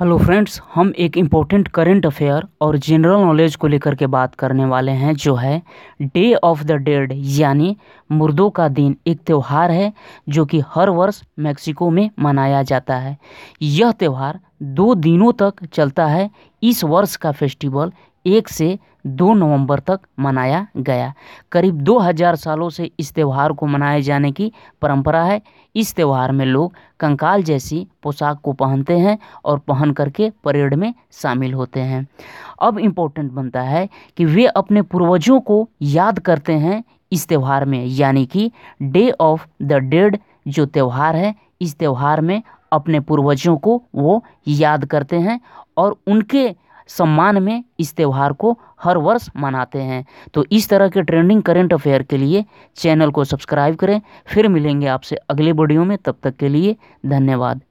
hello friends हम एक important current affair और जनरल नॉलेज को लेकर के बात करने वाले हैं जो है डे ऑफ द डेड यानी मुर्दों का दिन एक त्यौहार है जो कि हर वर्ष मैक्सिको में मनाया जाता है यह त्यौहार दो दिनों तक चलता है इस वर्ष का फेस्टिवल एक से दो नवंबर तक मनाया गया करीब दो हजार सालों से इस त्यौहार को मनाए जाने की परंपरा है इस त्यौहार में लोग कंकाल जैसी पोशाक को पहनते हैं और पहन करके परेड में शामिल होते हैं अब इम्पोर्टेंट बनता है कि वे अपने पूर्वजों को याद करते हैं इस त्यौहार में यानी कि डे ऑफ द डेड जो त्यौहार है इस त्यौहार में अपने पूर्वजों को वो याद करते हैं और उनके सम्मान में इस त्यौहार को हर वर्ष मनाते हैं तो इस तरह के ट्रेंडिंग करेंट अफेयर के लिए चैनल को सब्सक्राइब करें फिर मिलेंगे आपसे अगले वीडियो में तब तक के लिए धन्यवाद